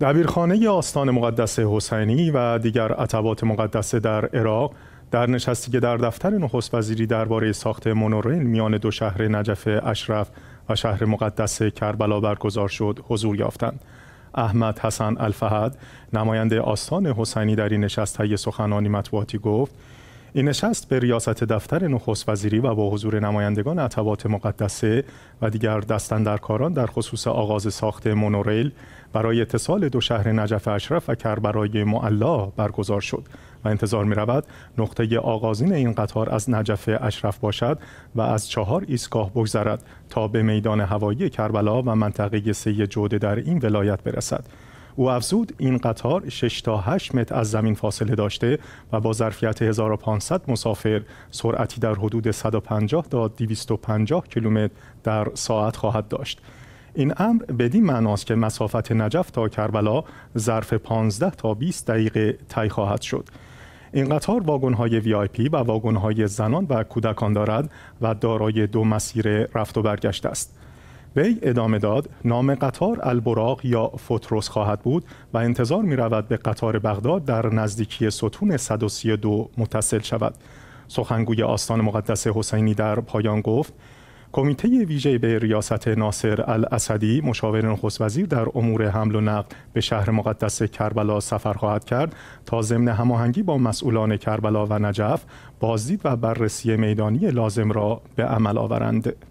دبیرخانه آستان مقدس حسینی و دیگر عتبات مقدسه در عراق در نشستی که در دفتر نخست وزیری درباره ساخت مونورین میان دو شهر نجف اشرف و شهر مقدس کربلا برگزار شد حضور یافتند احمد حسن الفهد نماینده آستان حسینی در این نشست های سخنانی مطبوعاتی گفت این نشست به ریاست دفتر نخست وزیری و با حضور نمایندگان عطبات مقدسه و دیگر دستندرکاران در خصوص آغاز ساخت مونوریل برای اتصال دو شهر نجف اشرف و کربرای معلا برگزار شد و انتظار می رود نقطه آغازین این قطار از نجف اشرف باشد و از چهار ایستگاه بگذرد تا به میدان هوایی کربلا و منطقه سی جوده در این ولایت برسد او افزود این قطار 6 تا 8 متر از زمین فاصله داشته و با ظرفیت 1500 مسافر سرعتی در حدود 150 تا 250 کیلومتر در ساعت خواهد داشت. این امر بدین معناست که مسافت نجف تا کربلا ظرف 15 تا 20 دقیقه طی خواهد شد. این قطار واگن‌های وی آی پی و های زنان و کودکان دارد و دارای دو مسیر رفت و برگشت است. وی ادامه داد نام قطار البراق یا فتروس خواهد بود و انتظار می رود به قطار بغداد در نزدیکی ستون 132 متصل شود سخنگوی آستان مقدس حسینی در پایان گفت کمیته ویژه به ریاست ناصر الاسدی مشاور نخست وزیر در امور حمل و نقل به شهر مقدس کربلا سفر خواهد کرد تا ضمن هماهنگی با مسئولان کربلا و نجف بازدید و بررسی میدانی لازم را به عمل آورند